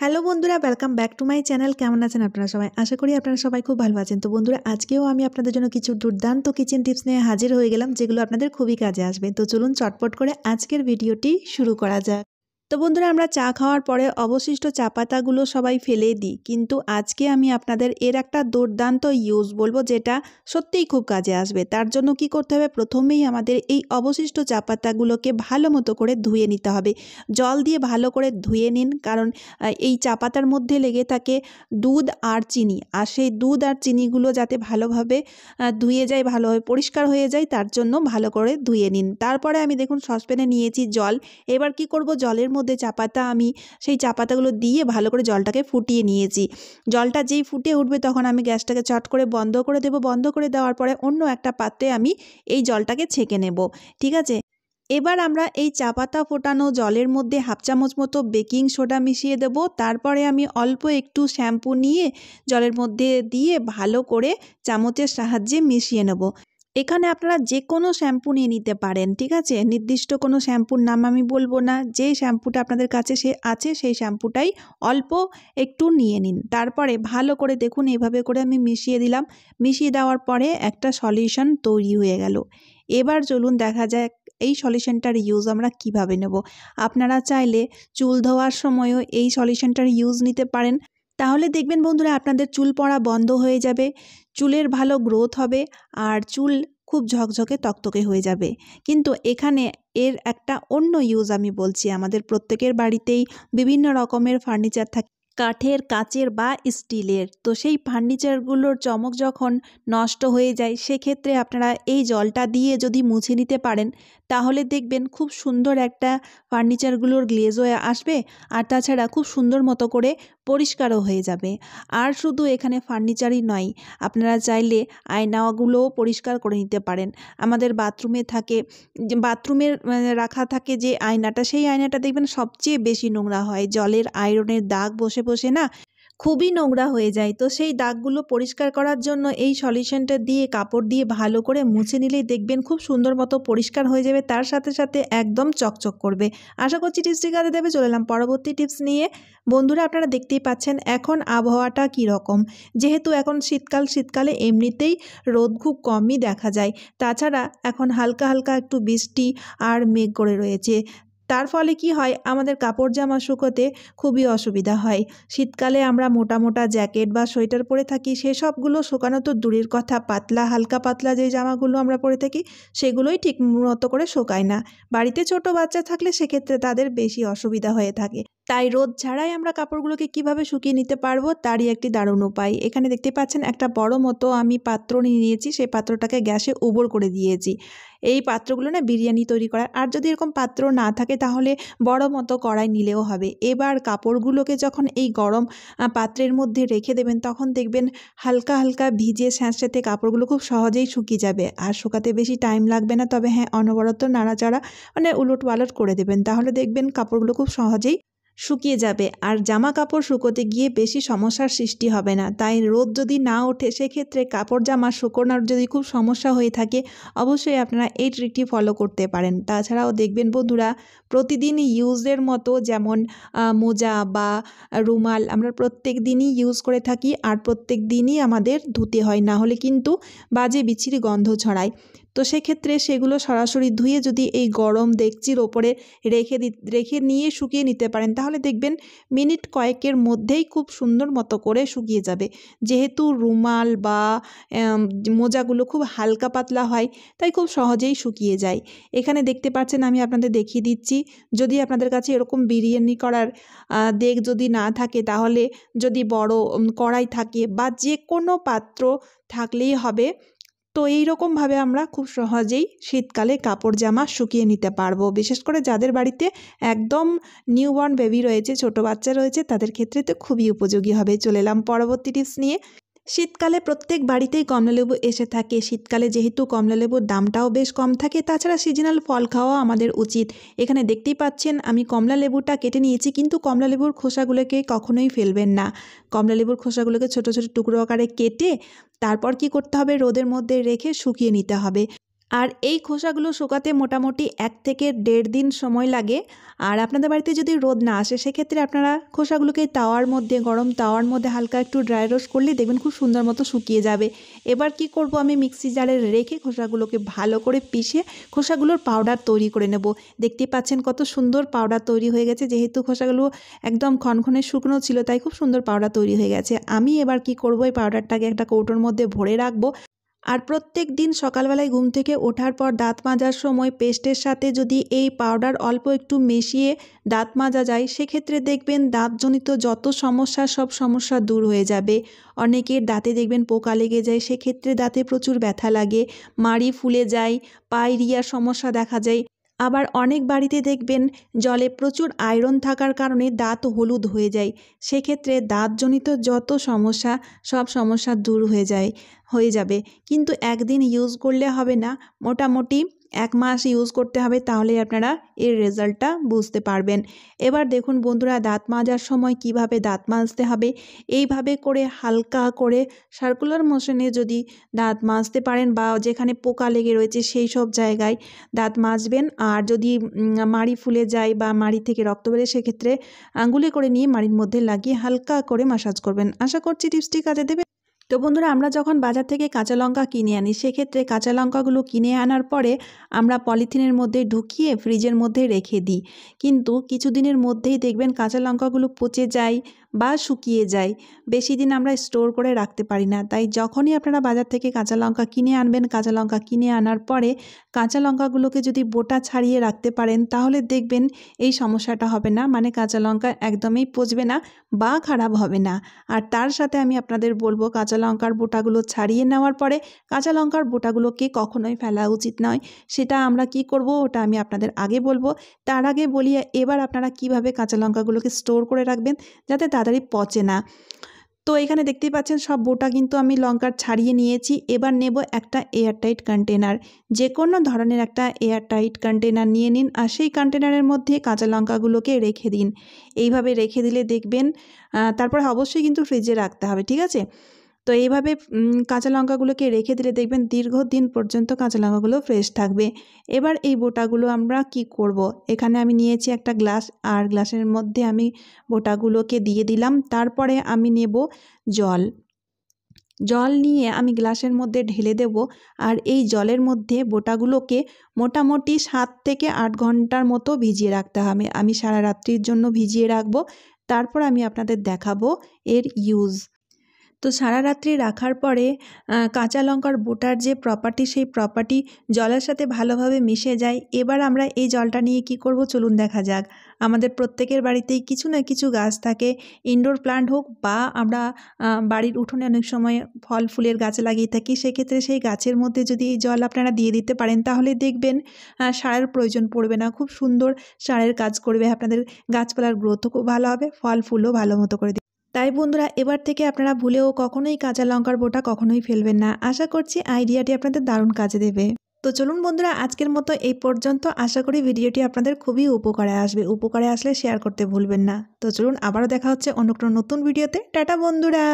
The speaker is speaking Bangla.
হ্যালো বন্ধুরা welcome back to my channel কেমন আছেন আপনারা সবাই আশা করি আপনারা সবাই খুব ভালো আছেন তো বন্ধুরা আজকেও আমি আপনাদের জন্য কিছু দুর্দান্ত কিচেন টিপস নিয়ে হাজির হয়ে গেলাম যেগুলো আপনাদের খুবই কাজে আসবে তো চলুন চটপট করে আজকের ভিডিওটি শুরু করা যাক তো বন্ধুরা আমরা চা খাওয়ার পরে অবশিষ্ট চা পাতাগুলো সবাই ফেলে দিই কিন্তু আজকে আমি আপনাদের এর একটা দুর্দান্ত ইউজ বলবো যেটা সত্যিই খুব কাজে আসবে তার জন্য কি করতে হবে প্রথমেই আমাদের এই অবশিষ্ট চা পাতাগুলোকে ভালো মতো করে ধুয়ে নিতে হবে জল দিয়ে ভালো করে ধুয়ে নিন কারণ এই চা পাতার মধ্যে লেগে থাকে দুধ আর চিনি আর সেই দুধ আর চিনিগুলো যাতে ভালোভাবে ধুয়ে যায় ভালোভাবে পরিষ্কার হয়ে যায় তার জন্য ভালো করে ধুয়ে নিন তারপরে আমি দেখুন সসপ্যানে নিয়েছি জল এবার কি করব জলের মধ্যে চা পাতা আমি সেই চা পাতাগুলো দিয়ে ভালো করে জলটাকে ফুটিয়ে নিয়েছি জলটা যেই ফুটে উঠবে তখন আমি গ্যাসটাকে চট করে বন্ধ করে দেব বন্ধ করে দেওয়ার পরে অন্য একটা পাত্রে আমি এই জলটাকে ছেঁকে নেব ঠিক আছে এবার আমরা এই চা পাতা ফোটানো জলের মধ্যে হাফ চামচ মতো বেকিং সোডা মিশিয়ে দেব তারপরে আমি অল্প একটু শ্যাম্পু নিয়ে জলের মধ্যে দিয়ে ভালো করে চামচের সাহায্যে মিশিয়ে নেব এখানে আপনারা যে কোনো শ্যাম্পু নিয়ে নিতে পারেন ঠিক আছে নির্দিষ্ট কোনো শ্যাম্পুর নাম আমি বলবো না যে শ্যাম্পুটা আপনাদের কাছে সে আছে সেই শ্যাম্পুটাই অল্প একটু নিয়ে নিন তারপরে ভালো করে দেখুন এভাবে করে আমি মিশিয়ে দিলাম মিশিয়ে দেওয়ার পরে একটা সলিউশন তৈরি হয়ে গেল এবার চলুন দেখা যায় এই সলিউশনটার ইউজ আমরা কিভাবে নেব আপনারা চাইলে চুল ধোয়ার সময়ও এই সলিউশনটার ইউজ নিতে পারেন তাহলে দেখবেন বন্ধুরা আপনাদের চুল পড়া বন্ধ হয়ে যাবে চুলের ভালো গ্রোথ হবে আর চুল খুব ঝকঝকে তকতকে হয়ে যাবে কিন্তু এখানে এর একটা অন্য ইউজ আমি বলছি আমাদের প্রত্যেকের বাড়িতেই বিভিন্ন রকমের ফার্নিচার থাকে কাঠের কাচের বা স্টিলের তো সেই ফার্নিচারগুলোর চমক যখন নষ্ট হয়ে যায় সেক্ষেত্রে আপনারা এই জলটা দিয়ে যদি মুছে নিতে পারেন তাহলে দেখবেন খুব সুন্দর একটা ফার্নিচারগুলোর গ্লেজও আসবে আর তাছাড়া খুব সুন্দর মতো করে পরিষ্কারও হয়ে যাবে আর শুধু এখানে ফার্নিচারই নয় আপনারা চাইলে আয়নাগুলোও পরিষ্কার করে নিতে পারেন আমাদের বাথরুমে থাকে যে রাখা থাকে যে আয়নাটা সেই আয়নাটা দেখবেন সবচেয়ে বেশি নোংরা হয় জলের আয়রনের দাগ বসে বসে না খুবই নোংরা হয়ে যায় তো সেই দাগগুলো পরিষ্কার করার জন্য এই সলিউশনটা দিয়ে কাপড় দিয়ে ভালো করে মুছে নিলেই দেখবেন খুব সুন্দর মতো পরিষ্কার হয়ে যাবে তার সাথে সাথে একদম চকচক করবে আশা করছি টিপসটি কাজে দেবে চলে এলাম পরবর্তী টিপস নিয়ে বন্ধুরা আপনারা দেখতেই পাচ্ছেন এখন আবহাওয়াটা কীরকম যেহেতু এখন শীতকাল শীতকালে এমনিতেই রোদ খুব কমই দেখা যায় তাছাড়া এখন হালকা হালকা একটু বৃষ্টি আর মেঘ করে রয়েছে তার ফলে কি হয় আমাদের কাপড় জামা শুকোতে খুবই অসুবিধা হয় শীতকালে আমরা মোটা মোটা জ্যাকেট বা সোয়েটার পরে থাকি সেসবগুলো শুকানো তো দূরের কথা পাতলা হালকা পাতলা যে জামাগুলো আমরা পরে থাকি সেগুলোই ঠিক মতো করে শোকায় না বাড়িতে ছোট বাচ্চা থাকলে সেক্ষেত্রে তাদের বেশি অসুবিধা হয়ে থাকে তাই রোদ ছাড়াই আমরা কাপড়গুলোকে কিভাবে শুকিয়ে নিতে পারবো তারই একটি দারুণ উপায় এখানে দেখতে পাচ্ছেন একটা বড় মতো আমি পাত্র নিয়ে নিয়েছি সেই পাত্রটাকে গ্যাসে উবর করে দিয়েছি এই পাত্রগুলো না বিরিয়ানি তৈরি করার আর যদি এরকম পাত্র না থাকে তাহলে বড় মতো কড়াই নিলেও হবে এবার কাপড়গুলোকে যখন এই গরম পাত্রের মধ্যে রেখে দেবেন তখন দেখবেন হালকা হালকা ভিজে স্যাঁচড়াতে কাপড়গুলো খুব সহজেই শুকিয়ে যাবে আর শুকাতে বেশি টাইম লাগবে না তবে হ্যাঁ অনবরত নাড়াচাড়া মানে উলট পালট করে দেবেন তাহলে দেখবেন কাপড়গুলো খুব সহজেই শুকিয়ে যাবে আর জামা কাপড় শুকোতে গিয়ে বেশি সমস্যার সৃষ্টি হবে না তাই রোদ যদি না ওঠে সেক্ষেত্রে কাপড় জামা শুকোনোর যদি খুব সমস্যা হয়ে থাকে অবশ্যই আপনারা এই ট্রিকটি ফলো করতে পারেন তাছাড়াও দেখবেন বন্ধুরা প্রতিদিন ইউজের মতো যেমন মোজা বা রুমাল আমরা প্রত্যেক দিনই ইউজ করে থাকি আর প্রত্যেক দিনই আমাদের ধুতে হয় না হলে কিন্তু বাজে বিচ্ছিরি গন্ধ ছড়ায় তো সেক্ষেত্রে সেগুলো সরাসরি ধুয়ে যদি এই গরম দেখছির ওপরে রেখে রেখে নিয়ে শুকিয়ে নিতে পারেন তাহলে দেখবেন মিনিট কয়েকের মধ্যেই খুব সুন্দর মতো করে শুকিয়ে যাবে যেহেতু রুমাল বা মোজাগুলো খুব হালকা পাতলা হয় তাই খুব সহজেই শুকিয়ে যায় এখানে দেখতে পাচ্ছেন আমি আপনাদের দেখিয়ে দিচ্ছি যদি আপনাদের কাছে এরকম বিরিয়ানি করার দেগ যদি না থাকে তাহলে যদি বড় কড়াই থাকে বা যে কোনো পাত্র থাকলেই হবে তো এই রকমভাবে আমরা খুব সহজেই শীতকালে কাপড় জামা শুকিয়ে নিতে পারবো বিশেষ করে যাদের বাড়িতে একদম নিউবর্ন বেবি রয়েছে ছোট বাচ্চা রয়েছে তাদের ক্ষেত্রে তো খুবই উপযোগী হবে চলে এলাম পরবর্তী টিপস নিয়ে শীতকালে প্রত্যেক বাড়িতেই কমলালেবু এসে থাকে শীতকালে যেহেতু কমলালেবুর দামটাও বেশ কম থাকে তাছাড়া সিজনাল ফল খাওয়া আমাদের উচিত এখানে দেখতেই পাচ্ছেন আমি কমলালেবুটা কেটে নিয়েছি কিন্তু কমলালেবুর খোসাগুলোকে কখনোই ফেলবেন না কমলালেবুর খোসাগুলোকে ছোট ছোট টুকরো আকারে কেটে তারপর কি করতে হবে রোদের মধ্যে রেখে শুকিয়ে নিতে হবে আর এই খোসাগুলো শুকাতে মোটামুটি এক থেকে দেড় দিন সময় লাগে আর আপনাদের বাড়িতে যদি রোদ না আসে সেক্ষেত্রে আপনারা খোসাগুলোকে তাওয়ার মধ্যে গরম তাওয়ার মধ্যে হালকা একটু ড্রাই রোস্ট করলে দেখবেন খুব সুন্দর মতো শুকিয়ে যাবে এবার কি করব আমি মিক্সি জারে রেখে খোসাগুলোকে ভালো করে পিষে খোসাগুলোর পাউডার তৈরি করে নেব দেখতে পাচ্ছেন কত সুন্দর পাউডার তৈরি হয়ে গেছে যেহেতু খোসাগুলো একদম ক্ষণক্ষণে শুকনো ছিল তাই খুব সুন্দর পাউডার তৈরি হয়ে গেছে আমি এবার কি করব এই পাউডারটাকে একটা কৌটোর মধ্যে ভরে রাখবো আর প্রত্যেক দিন সকালবেলায় ঘুম থেকে ওঠার পর দাঁত মাজার সময় পেস্টের সাথে যদি এই পাউডার অল্প একটু মিশিয়ে দাঁত মাজা যায় সেক্ষেত্রে দেখবেন দাঁতজনিত যত সমস্যা সব সমস্যা দূর হয়ে যাবে অনেকের দাঁতে দেখবেন পোকা লেগে যায় সেক্ষেত্রে দাঁতে প্রচুর ব্যথা লাগে মাড়ি ফুলে যায় পায়রিয়ার সমস্যা দেখা যায় আবার অনেক বাড়িতে দেখবেন জলে প্রচুর আয়রন থাকার কারণে দাঁত হলুদ হয়ে যায় সেক্ষেত্রে দাঁতজনিত যত সমস্যা সব সমস্যা দূর হয়ে যায় হয়ে যাবে কিন্তু একদিন ইউজ করলে হবে না মোটামুটি এক মাস ইউজ করতে হবে তাহলে আপনারা এর রেজাল্টটা বুঝতে পারবেন এবার দেখুন বন্ধুরা দাঁত মাজার সময় কিভাবে দাঁত মাজতে হবে এইভাবে করে হালকা করে সার্কুলার মোশনে যদি দাঁত মাজতে পারেন বা যেখানে পোকা লেগে রয়েছে সেই সব জায়গায় দাঁত মাজবেন আর যদি মাড়ি ফুলে যায় বা মাড়ি থেকে রক্ত বেড়ে সেক্ষেত্রে আঙ্গুলে করে নিয়ে মাড়ির মধ্যে লাগিয়ে হালকা করে মাসাজ করবেন আশা করছি টিপসটি কাজে দেবে তো বন্ধুরা আমরা যখন বাজার থেকে কাঁচা লঙ্কা কিনে আনি সেক্ষেত্রে কাঁচা লঙ্কাগুলো কিনে আনার পরে আমরা পলিথিনের মধ্যে ঢুকিয়ে ফ্রিজের মধ্যে রেখে দিই কিন্তু কিছুদিনের মধ্যেই দেখবেন কাঁচা লঙ্কাগুলো পচে যায় বা শুকিয়ে যায় বেশি দিন আমরা স্টোর করে রাখতে পারি না তাই যখনই আপনারা বাজার থেকে কাঁচা লঙ্কা কিনে আনবেন কাঁচা লঙ্কা কিনে আনার পরে কাঁচা লঙ্কাগুলোকে যদি বোটা ছাড়িয়ে রাখতে পারেন তাহলে দেখবেন এই সমস্যাটা হবে না মানে কাঁচা লঙ্কা একদমই পচবে না বা খারাপ হবে না আর তার সাথে আমি আপনাদের বলবো কাঁচা লঙ্কার বোটাগুলো ছাড়িয়ে নেওয়ার পরে কাঁচা লঙ্কার বোটাগুলোকে কখনোই ফেলা উচিত নয় সেটা আমরা কি করব ওটা আমি আপনাদের আগে বলবো তার আগে বলি এবার আপনারা কিভাবে কাঁচা লঙ্কাগুলোকে স্টোর করে রাখবেন যাতে তার তাড়াতাড়ি পচে না তো এখানে দেখতেই পাচ্ছেন সব বোটা কিন্তু আমি লঙ্কার ছাড়িয়ে নিয়েছি এবার নেব একটা এয়ারটাইট কন্টেনার যে কোনো ধরনের একটা এয়ারটাইট কন্টেনার নিয়ে নিন আর সেই কন্টেনারের মধ্যে কাঁচা লঙ্কাগুলোকে রেখে দিন এইভাবে রেখে দিলে দেখবেন তারপর অবশ্যই কিন্তু ফ্রিজে রাখতে হবে ঠিক আছে তো এইভাবে কাঁচা লঙ্কাগুলোকে রেখে দিলে দেখবেন দীর্ঘদিন পর্যন্ত কাঁচা লঙ্কাগুলো ফ্রেশ থাকবে এবার এই বোটাগুলো আমরা কি করব। এখানে আমি নিয়েছি একটা গ্লাস আর গ্লাসের মধ্যে আমি বোটাগুলোকে দিয়ে দিলাম তারপরে আমি নেব জল জল নিয়ে আমি গ্লাসের মধ্যে ঢেলে দেব আর এই জলের মধ্যে বোটাগুলোকে মোটামুটি সাত থেকে আট ঘন্টার মতো ভিজিয়ে রাখতে হবে আমি সারা রাত্রির জন্য ভিজিয়ে রাখবো তারপর আমি আপনাদের দেখাবো এর ইউজ তো সারা রাত্রি রাখার পরে কাঁচা লঙ্কার বোটার যে প্রপার্টি সেই প্রপার্টি জলের সাথে ভালোভাবে মিশে যায় এবার আমরা এই জলটা নিয়ে কি করব চলুন দেখা যাক আমাদের প্রত্যেকের বাড়িতেই কিছু না কিছু গাছ থাকে ইনডোর প্লান্ট হোক বা আমরা বাড়ির উঠোনে অনেক সময় ফল ফুলের গাছ লাগিয়ে থাকি সেক্ষেত্রে সেই গাছের মধ্যে যদি এই জল আপনারা দিয়ে দিতে পারেন তাহলে দেখবেন সারের প্রয়োজন পড়বে না খুব সুন্দর সারের কাজ করবে আপনাদের গাছপালার গ্রোথও খুব ভালো হবে ফল ফুলও ভালো মতো করে তাই বন্ধুরা এবার থেকে আপনারা ভুলেও কখনোই কাঁচা লঙ্কার বোটা কখনোই ফেলবেন না আশা করছি আইডিয়াটি আপনাদের দারুণ কাজে দেবে তো চলুন বন্ধুরা আজকের মতো এই পর্যন্ত আশা করি ভিডিওটি আপনাদের খুবই উপকারে আসবে উপকারে আসলে শেয়ার করতে ভুলবেন না তো চলুন আবারও দেখা হচ্ছে অন্য কোনো নতুন ভিডিওতে টাটা বন্ধুরা